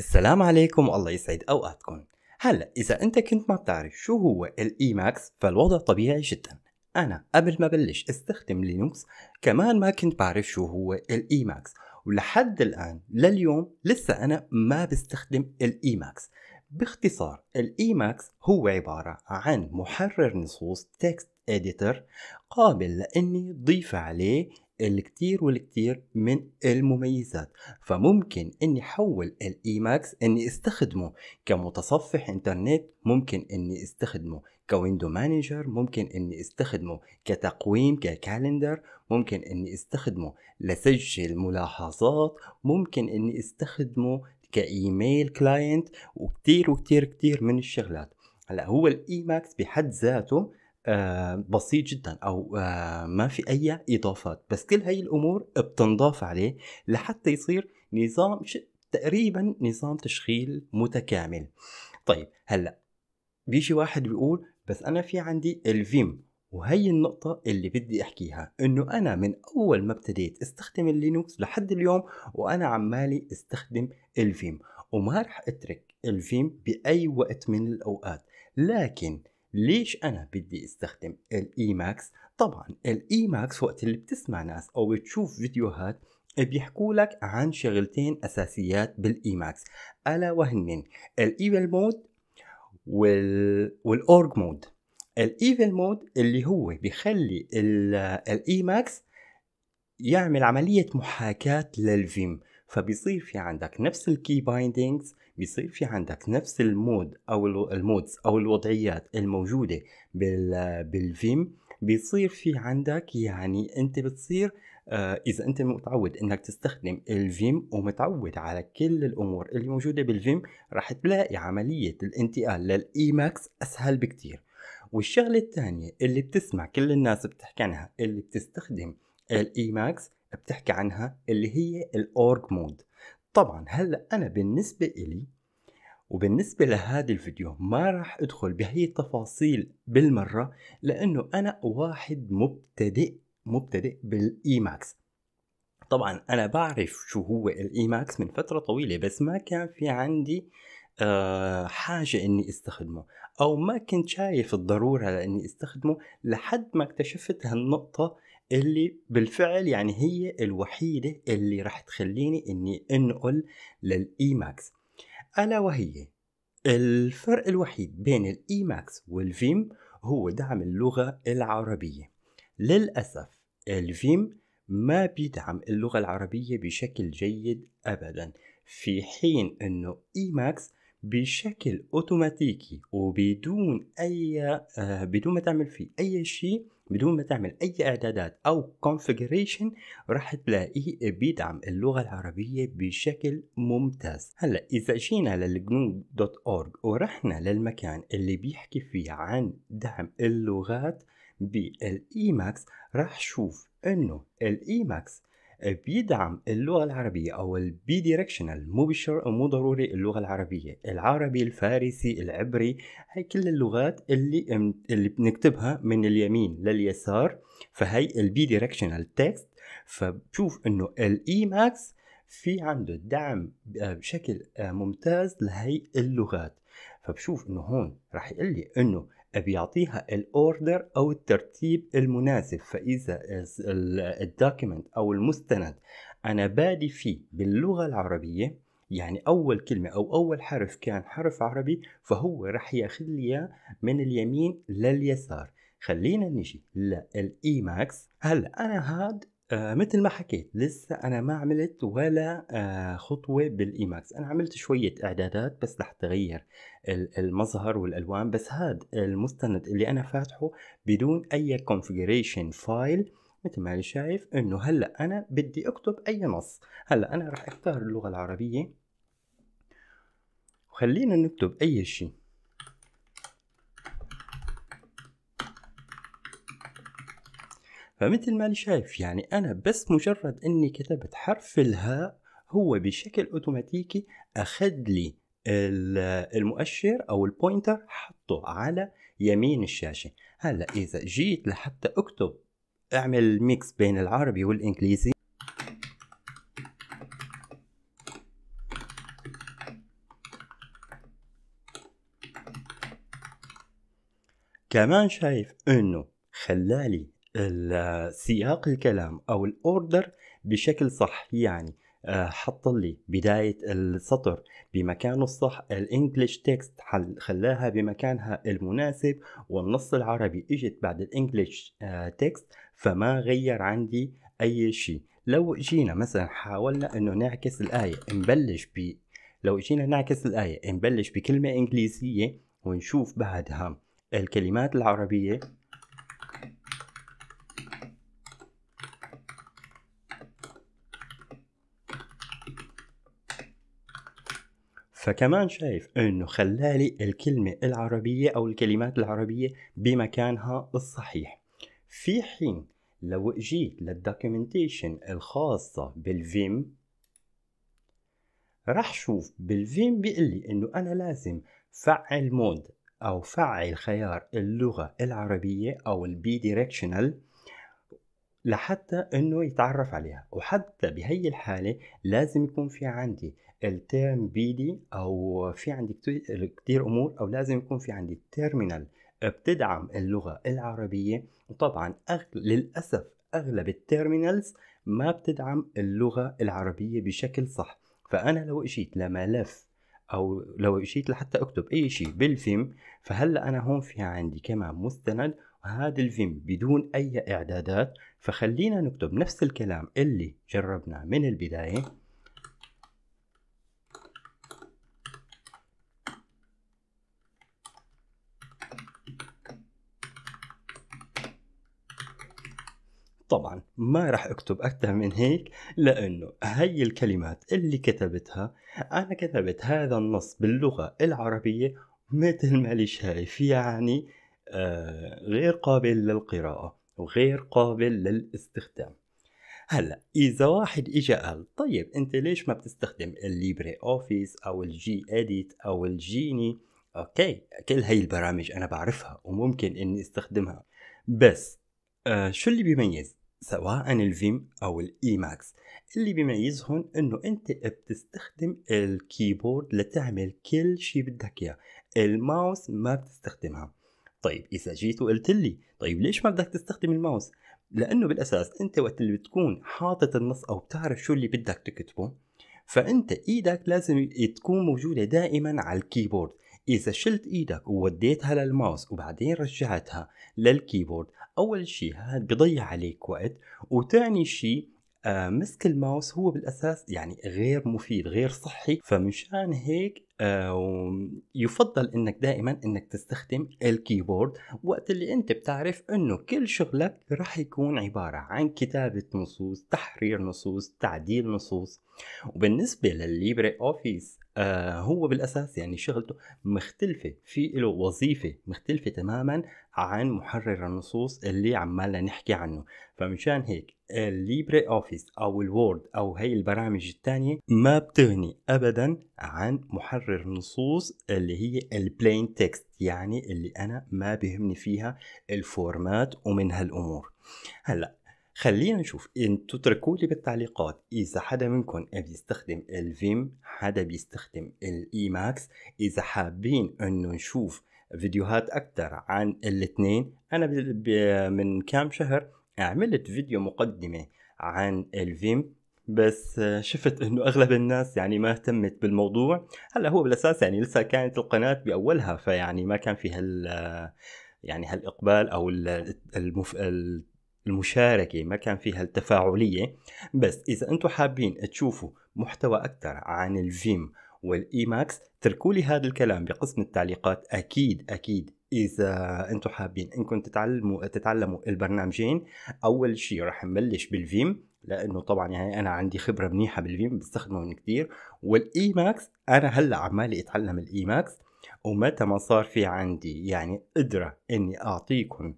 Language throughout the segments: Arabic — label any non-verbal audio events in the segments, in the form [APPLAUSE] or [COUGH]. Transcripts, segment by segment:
السلام عليكم الله يسعد اوقاتكم هلا اذا انت كنت ما بتعرف شو هو الاي ماكس فالوضع طبيعي جدا انا قبل ما بلش استخدم لينوكس كمان ما كنت بعرف شو هو الاي ماكس ولحد الان لليوم لسه انا ما بستخدم الاي ماكس باختصار الاي ماكس هو عباره عن محرر نصوص تكست اديتر قابل لاني ضيف عليه الكتير والكتير من المميزات فممكن اني حول الايماكس اني استخدمه كمتصفح انترنت ممكن اني استخدمه كويندو مانجر ممكن اني استخدمه كتقويم ككالندر ممكن اني استخدمه لسجل ملاحظات ممكن اني استخدمه كايميل كلاينت وكتير وكتير كتير من الشغلات هلا هو الايماكس بحد ذاته آه، بسيط جدا او آه، ما في اي اضافات بس كل هاي الامور بتنضاف عليه لحتى يصير نظام تقريبا نظام تشغيل متكامل طيب هلا بيجي واحد بيقول بس انا في عندي الفيم وهي النقطة اللي بدي أحكيها إنه أنا من أول ما ابتديت استخدم اللينوكس لحد اليوم وأنا عمالي استخدم الفيم وما رح أترك الفيم بأي وقت من الأوقات لكن ليش انا بدي استخدم الاي ماكس طبعا الاي ماكس وقت اللي بتسمع ناس او بتشوف فيديوهات بيحكوا لك عن شغلتين اساسيات بالاي ماكس الا وهن الايفل مود وال... والاورج مود الايفل مود اللي هو بيخلي الاي ماكس يعمل عملية محاكاة للفيم فبيصير في عندك نفس الكي بايندينجز بيصير في عندك نفس المود او المودز او الوضعيات الموجوده بالفيم بيصير في عندك يعني انت بتصير آه اذا انت متعود انك تستخدم الفيم ومتعود على كل الامور اللي موجوده بالفيم راح تلاقي عمليه الانتقال للايماكس اسهل بكتير والشغله الثانيه اللي بتسمع كل الناس بتحكي عنها اللي بتستخدم الايماكس بتحكي عنها اللي هي الاورج مود طبعا هلا انا بالنسبه الي وبالنسبه لهذا الفيديو ما راح ادخل بهي التفاصيل بالمره لانه انا واحد مبتدئ مبتدئ بالايماكس طبعا انا بعرف شو هو الايماكس من فتره طويله بس ما كان في عندي أه حاجة إني استخدمه أو ما كنت شايف الضرورة لإني استخدمه لحد ما اكتشفت هالنقطة اللي بالفعل يعني هي الوحيدة اللي راح تخليني اني انقل للاي ماكس الا وهي الفرق الوحيد بين الاي ماكس والفيم هو دعم اللغة العربية للأسف الفيم ما بيدعم اللغة العربية بشكل جيد أبدا في حين أنه إي ماكس بشكل أوتوماتيكي وبدون أي آه، بدون ما تعمل فيه أي شيء بدون ما تعمل اي اعدادات او configuration راح تلاقيه بيدعم اللغه العربيه بشكل ممتاز هلا اذا جينا للجنو دوت اورج ورحنا للمكان اللي بيحكي فيه عن دعم اللغات بالايماكس راح شوف انه الايماكس بيدعم اللغة العربية أو البي دايركشنال مو بالشرط مو ضروري اللغة العربية العربي الفارسي العبري هاي كل اللغات اللي اللي بنكتبها من اليمين لليسار فهي البي دايركشنال تكست فبشوف انه الاي ماكس في عنده دعم آه، بشكل آه، ممتاز لهي اللغات فبشوف انه هون راح يقول لي انه بيعطيها الاوردر او الترتيب المناسب فاذا الدوكيمنت او المستند انا بادي فيه باللغه العربيه يعني اول كلمه او اول حرف كان حرف عربي فهو راح ياخذ لي من اليمين لليسار خلينا نجي للايماكس هلا انا هاد آه مثل ما حكيت لسه انا ما عملت ولا آه خطوه بالايماكس انا عملت شويه اعدادات بس رح تغير المظهر والالوان بس هذا المستند اللي انا فاتحه بدون اي كونفجريشن فايل مثل ما انا شايف انه هلا انا بدي اكتب اي نص هلا انا رح اختار اللغه العربيه وخلينا نكتب اي شيء فمثل ما اللي شايف يعني أنا بس مجرد أني كتبت حرف الهاء هو بشكل أوتوماتيكي أخذ لي المؤشر أو البوينتر حطه على يمين الشاشة هلا إذا جيت لحتى أكتب أعمل ميكس بين العربي والإنجليزي كمان شايف انه خلالي سياق الكلام او الاوردر بشكل صح يعني آه، حط لي بداية السطر بمكانه الصح الانجليش تكست خلاها بمكانها المناسب والنص العربي اجت بعد الانجليش آه، تكست فما غير عندي اي شيء لو جينا مثلا حاولنا انه نعكس الاية نبلش ب لو جينا نعكس الاية نبلش بكلمة انجليزية ونشوف بعدها الكلمات العربية فكمان شايف انه خلالي الكلمة العربية او الكلمات العربية بمكانها الصحيح في حين لو جيت للدوكيومنتيشن الخاصة بالفيم راح شوف بالفيم بيقول لي انه انا لازم فعل مود او فعل خيار اللغة العربية او البي دايركشنال لحتى انه يتعرف عليها وحتى بهي الحالة لازم يكون في عندي التيرم بيدي او في عندي كتير امور او لازم يكون في عندي تيرمينال بتدعم اللغة العربية وطبعا أغل... للأسف أغلب التيرمينالز ما بتدعم اللغة العربية بشكل صح فأنا لو اجيت لملف أو لو اجيت لحتى أكتب أي شيء بالفيم فهلا أنا هون في عندي كمان مستند وهذا الفيم بدون أي إعدادات فخلينا نكتب نفس الكلام اللي جربناه من البداية طبعا ما راح اكتب اكثر من هيك لانه هي الكلمات اللي كتبتها انا كتبت هذا النص باللغه العربيه مثل ما لي شايف يعني آه غير قابل للقراءه وغير قابل للاستخدام هلا اذا واحد اجى قال طيب انت ليش ما بتستخدم الليبري اوفيس او الجي اديت او الجيني اوكي كل هاي البرامج انا بعرفها وممكن اني استخدمها بس آه شو اللي بيميز سواء الفيم او الايماكس اللي بيميزهم انه انت بتستخدم الكيبورد لتعمل كل شيء بدك اياه الماوس ما بتستخدمها طيب اذا جيت وقلت لي طيب ليش ما بدك تستخدم الماوس لانه بالاساس انت وقت اللي بتكون حاطط النص او بتعرف شو اللي بدك تكتبه فانت ايدك لازم تكون موجوده دائما على الكيبورد اذا شلت ايدك ووديتها للماوس وبعدين رجعتها للكيبورد اول شيء هذا بضيع عليك وقت وثاني شيء آه، مسك الماوس هو بالاساس يعني غير مفيد غير صحي فمشان هيك آه، يفضل انك دائما انك تستخدم الكيبورد وقت اللي انت بتعرف انه كل شغلك راح يكون عبارة عن كتابة نصوص تحرير نصوص تعديل نصوص وبالنسبة للليبري اوفيس آه، هو بالاساس يعني شغلته مختلفه في له وظيفه مختلفه تماما عن محرر النصوص اللي عمالنا نحكي عنه فمشان هيك الليبري اوفيس او الوورد او هي البرامج الثانيه ما بتغني ابدا عن محرر النصوص اللي هي البلين تكست يعني اللي انا ما بهمني فيها الفورمات ومن هالامور هلا خلينا نشوف انتوا اتركوا لي بالتعليقات اذا حدا منكم بيستخدم الفيم حدا بيستخدم الاي ماكس اذا حابين انه نشوف فيديوهات اكثر عن الاثنين انا من كام شهر عملت فيديو مقدمه عن الفيم بس شفت انه اغلب الناس يعني ما اهتمت بالموضوع هلا هو بالاساس يعني لسه كانت القناه باولها فيعني ما كان في هال يعني هالاقبال او المف... المشاركة ما كان فيها التفاعلية بس إذا أنتم حابين تشوفوا محتوى أكثر عن الفيم والإيماكس تركوا لي هذا الكلام بقسم التعليقات أكيد أكيد إذا أنتم حابين إنكم تتعلموا تتعلموا البرنامجين أول شيء راح نبلش بالفيم لانه طبعا يعني انا عندي خبره منيحه بالفيم بستخدمه من كثير والإيماكس انا هلا عمالي اتعلم الإيماكس ومتى ما صار في عندي يعني قدره اني اعطيكم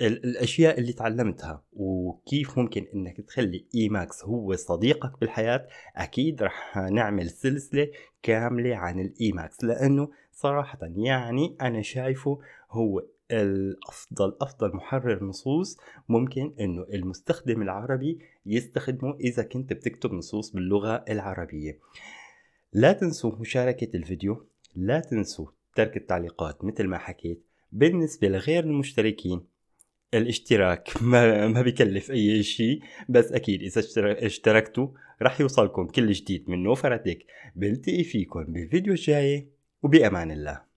الاشياء اللي تعلمتها وكيف ممكن انك تخلي اي ماكس هو صديقك بالحياه اكيد رح نعمل سلسله كامله عن الاي ماكس لانه صراحه يعني انا شايفه هو الافضل افضل محرر نصوص ممكن انه المستخدم العربي يستخدمه اذا كنت بتكتب نصوص باللغه العربيه لا تنسوا مشاركه الفيديو لا تنسوا ترك التعليقات مثل ما حكيت بالنسبه لغير المشتركين الاشتراك ما, [LAUGHS] ما بكلف اي شيء بس اكيد اذا اشتركتوا راح يوصلكم كل جديد من فراتيك بلتقي فيكم بالفيديو الجاي وبامان الله